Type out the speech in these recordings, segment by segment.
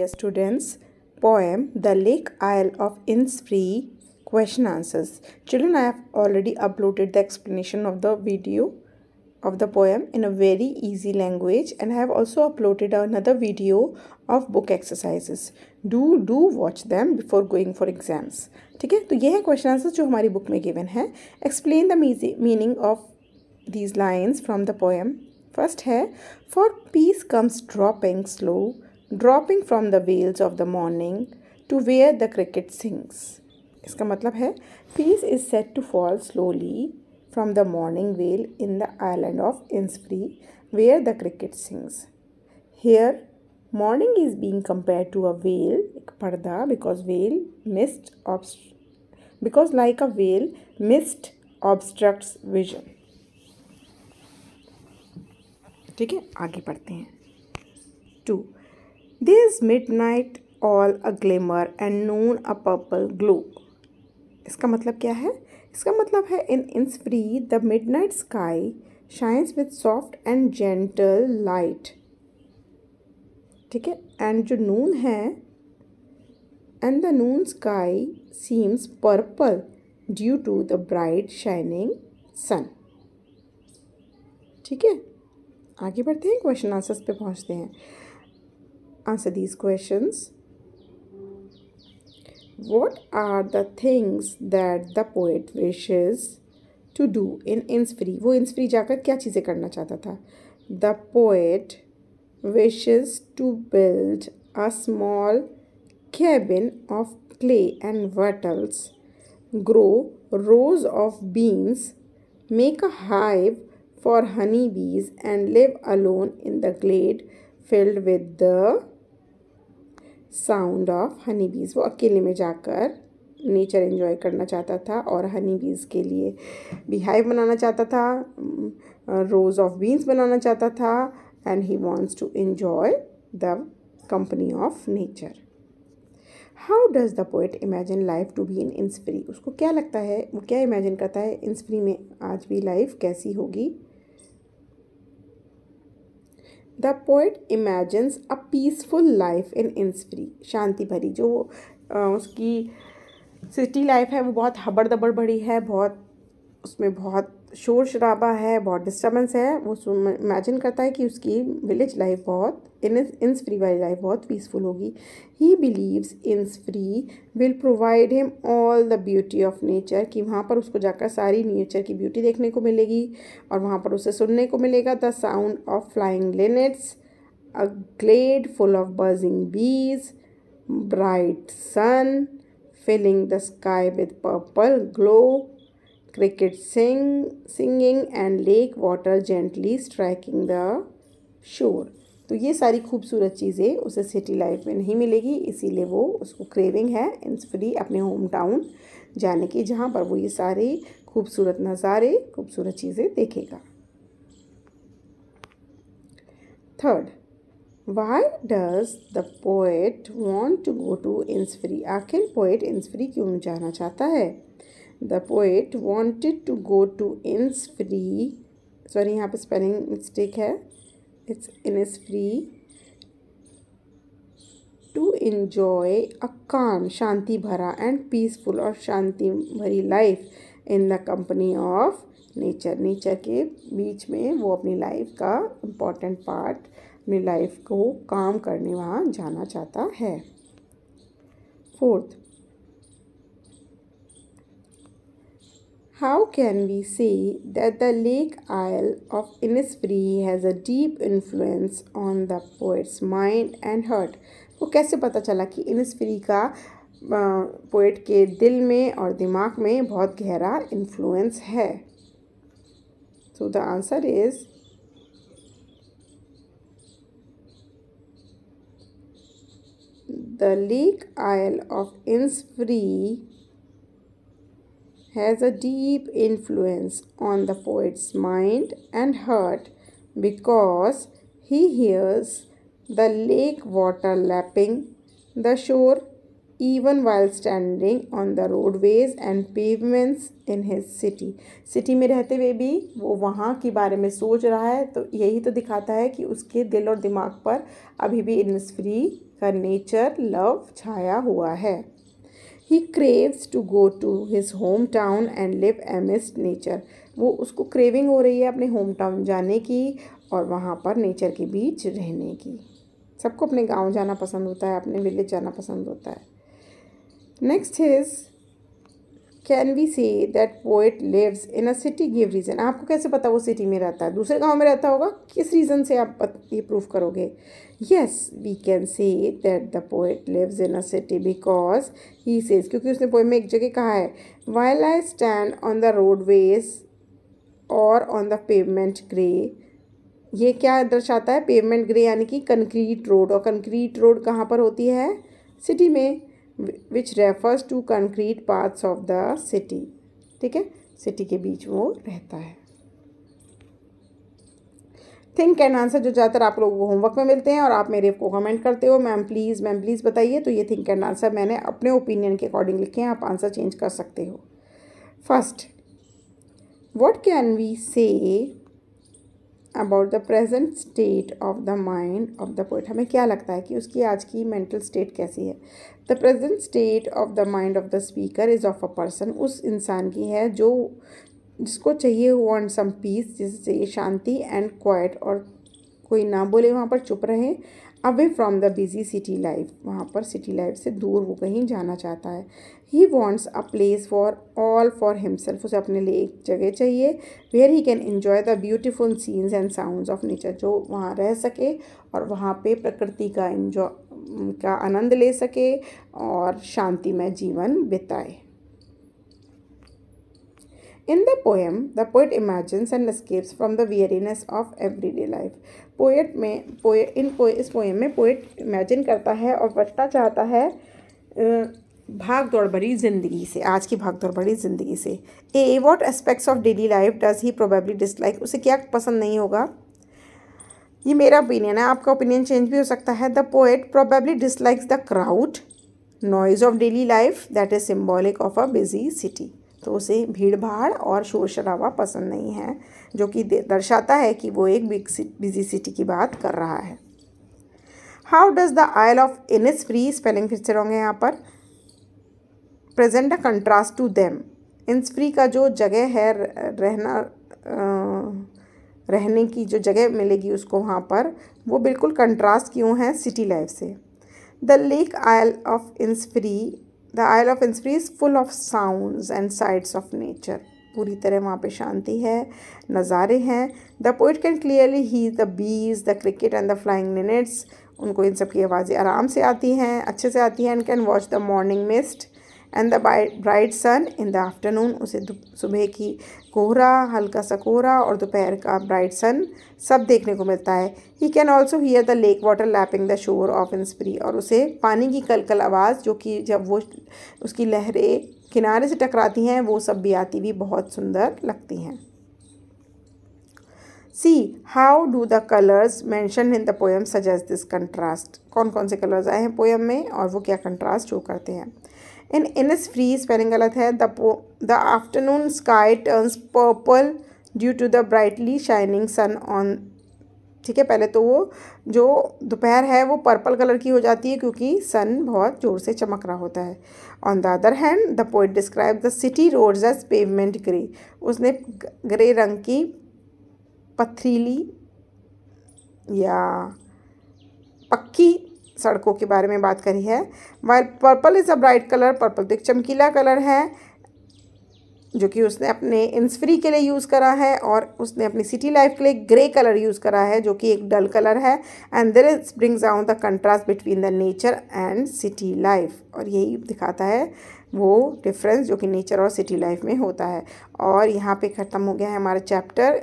dear students poem the lake isle of innisfree question answers children i have already uploaded the explanation of the video of the poem in a very easy language and i have also uploaded another video of book exercises do do watch them before going for exams ठीक है तो ये है question answer जो हमारी book में given है explain the meaning of these lines from the poem first है for peace comes dropping slow Dropping from the veils of the morning to where the cricket sings. इसका मतलब है peace is set to fall slowly from the morning veil in the island of Innsbruck where the cricket sings. Here, morning is being compared to a veil, parda, because veil mist because like a veil, mist obstructs vision. ठीक है आगे पढ़ते हैं to this midnight all a glimmer and noon a purple glow इसका मतलब क्या है इसका मतलब है in Innisfree the midnight sky shines with soft and gentle light ठीक है एंड जो नून है and the noon sky seems purple due to the bright shining sun ठीक है आगे बढ़ते हैं क्वेश्चन आंसर्स पे पहुंचते हैं answer these questions. What are the things that the poet wishes to do in Innsfree? वो Innsfree जाकर क्या चीजें करना चाहता था? The poet wishes to build a small cabin of clay and wattles, grow rows of beans, make a hive for honeybees and live alone in the glade filled with the sound of honey bees वो अकेले में जाकर nature enjoy करना चाहता था और हनी बीज के लिए बिहाइव बनाना चाहता था रोज़ ऑफ बीन्स बनाना चाहता था and he wants to enjoy the company of nature how does the poet imagine life to be in Innisfree उसको क्या लगता है वो क्या इमेजिन करता है इंस्प्री में आज भी लाइफ कैसी होगी the poet imagines a peaceful life in Innisfree शांति भरी जो आ, उसकी सिटी लाइफ है वो बहुत हबड़ दबड़ भरी है बहुत उसमें बहुत शोर शराबा है बहुत डिस्टर्बेंस है वो इमेजिन करता है कि उसकी विलेज लाइफ बहुत इन इंस फ्री वाली लाइफ बहुत पीसफुल होगी he believes Innisfree will provide him all the beauty of nature कि वहाँ पर उसको जाकर सारी नेचर की ब्यूटी देखने को मिलेगी और वहाँ पर उसे सुनने को मिलेगा the sound of flying linnets a glade full of buzzing bees bright sun filling the sky with purple glow cricket sing, singing and lake water gently striking the shore. तो ये सारी खूबसूरत चीज़ें उसे सिटी लाइफ में नहीं मिलेगी इसीलिए वो उसको क्रेविंग है इंसफ्री अपने होम टाउन जाने की जहाँ पर वो ये सारे खूबसूरत नज़ारे खूबसूरत चीज़ें देखेगा third why does the poet want to go to Innisfree आखिर पोएट इंसफ्री क्यों जाना चाहता है the poet wanted to go to Innisfree sorry यहाँ पे स्पेलिंग मिस्टेक है it's Innisfree to enjoy a calm शांति भरा एंड पीसफुल और शांति भरी life in the company of nature nature के बीच में वो अपनी लाइफ का इम्पॉर्टेंट पार्ट अपनी लाइफ को काम करने वहाँ जाना चाहता है fourth How can we say that the Lake Isle of Innisfree has a deep influence on the poet's mind and heart? वो कैसे पता चला कि इनस्फ्री का पोइट के दिल में और दिमाग में बहुत गहरा इन्फ्लुएंस है so the answer is the lake isle of Innisfree has a deep influence on the poet's mind and heart because he hears the lake water lapping the shore even while standing on the roadways and pavements in his city city में रहते हुए भी वो वहाँ के बारे में सोच रहा है तो यही तो दिखाता है कि उसके दिल और दिमाग पर अभी भी इनस्फ्री का नेचर लव छाया हुआ है he craves to go to his home town and live amidst nature वो उसको क्रेविंग हो रही है अपने होम टाउन जाने की और वहाँ पर नेचर के बीच रहने की सबको अपने गांव जाना पसंद होता है अपने विलेज जाना पसंद होता है next is can we say that poet lives in a city give reason आपको कैसे पता वो सिटी में रहता है दूसरे गांव में रहता होगा किस रीज़न से आप ये प्रूफ करोगे yes we can say that the poet lives in a city because he says क्योंकि उसने पोइम में एक जगह कहा है while I stand on the roadway और ऑन द पेमेंट ग्रे ये क्या दर्शाता है पेमेंट ग्रे यानी कि कंक्रीट रोड और कंक्रीट रोड कहाँ पर होती है सिटी में which refers to concrete parts of the city ठीक है सिटी के बीच वो रहता है थिंक एंड आंसर जो ज़्यादातर आप लोग होमवर्क में मिलते हैं और आप मेरे को कमेंट करते हो मैम प्लीज़ मैम प्लीज़ बताइए तो ये थिंक एंड आंसर मैंने अपने ओपिनियन के अकॉर्डिंग लिखे हैं आप आंसर चेंज कर सकते हो first what can we say about the present state of the mind of the poet हमें क्या लगता है कि उसकी आज की मेंटल स्टेट कैसी है the present state of the mind of the speaker is of a person उस इंसान की है जो जिसको चाहिए वांट सम पीस जिसे चाहिए शांति एंड क्वाइट और कोई ना बोले वहाँ पर चुप रहे away from the busy city life वहाँ पर सिटी लाइफ से दूर वो कहीं जाना चाहता है he wants a place for all for himself उसे अपने लिए एक जगह चाहिए where he can enjoy the beautiful scenes and sound of nature जो वहाँ रह सके और वहाँ पर प्रकृति का इन्जॉय का आनंद ले सके और शांतिमय जीवन बिताए in the poem the poet imagines and escapes from the the of every day life poet में पोए इन पोए इस पोएम में पोएट इमेजिन करता है और बचना चाहता है भाग दौड़ भरी ज़िंदगी से आज की भाग दौड़ भरी ज़िंदगी से ए what aspects of daily life does he probably dislike उसे क्या पसंद नहीं होगा ये मेरा ओपिनियन है आपका ओपिनियन चेंज भी हो सकता है the poet probably dislikes the crowd noise of daily life that is symbolic of a busy city तो उसे भीड़ भाड़ और शोर शराबा पसंद नहीं है जो कि दर्शाता है कि वो एक बिजी सिटी की बात कर रहा है how does the isle of Innisfree spelling फिर से होंगे यहाँ पर present a contrast to them Innisfree का जो जगह है रहना रहने की जो जगह मिलेगी उसको वहाँ पर वो बिल्कुल कंट्रास्ट क्यों है सिटी लाइफ से the lake isle of free the isle of Innisfree is full of sound and sights of nature पूरी तरह वहाँ पे शांति है नज़ारे हैं the poet can clearly hear the bees the cricket and the flying linnets उनको इन सब की आवाज़ें आराम से आती हैं अच्छे से आती हैं and can watch the morning mist and the bright sun in the afternoon उसे सुबह की कोहरा हल्का सा कोहरा और दोपहर का ब्राइट सन सब देखने को मिलता है he can also hear the lake water lapping the shore of Innisfree और उसे पानी की कल कल आवाज़ जो कि जब वो उसकी लहरें किनारे से टकराती हैं वो सब भी आती भी बहुत सुंदर लगती हैं C how do the colours mention in the poem suggest this contrast कौन कौन से कलर्स आए हैं पोएम में और वो क्या कंट्रास्ट शो करते हैं In फ्री स्पेलिंग गलत है पो the afternoon sky turns purple due to the brightly shining sun on ठीक है पहले तो वो जो दोपहर है वो पर्पल कलर की हो जाती है क्योंकि सन बहुत ज़ोर से चमक रहा होता है on the other hand the poet describe the city roads as pavement grey उसने ग्रे रंग की पथरीली या पक्की सड़कों के बारे में बात करी है while purple is a bright colour purple तो एक चमकीला कलर है जो कि उसने अपने इंसफ्री के लिए यूज़ करा है और उसने अपनी सिटी लाइफ के लिए ग्रे कलर यूज़ करा है जो कि एक डल कलर है and there is brings out the contrast between the nature and city life और यही दिखाता है वो डिफरेंस जो कि नेचर और सिटी लाइफ में होता है और यहाँ पे ख़त्म हो गया है हमारा चैप्टर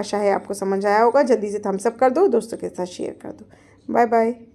आशा है आपको समझ आया होगा जल्दी से थम्सअप कर दो दोस्तों के साथ शेयर कर दो बाय बाय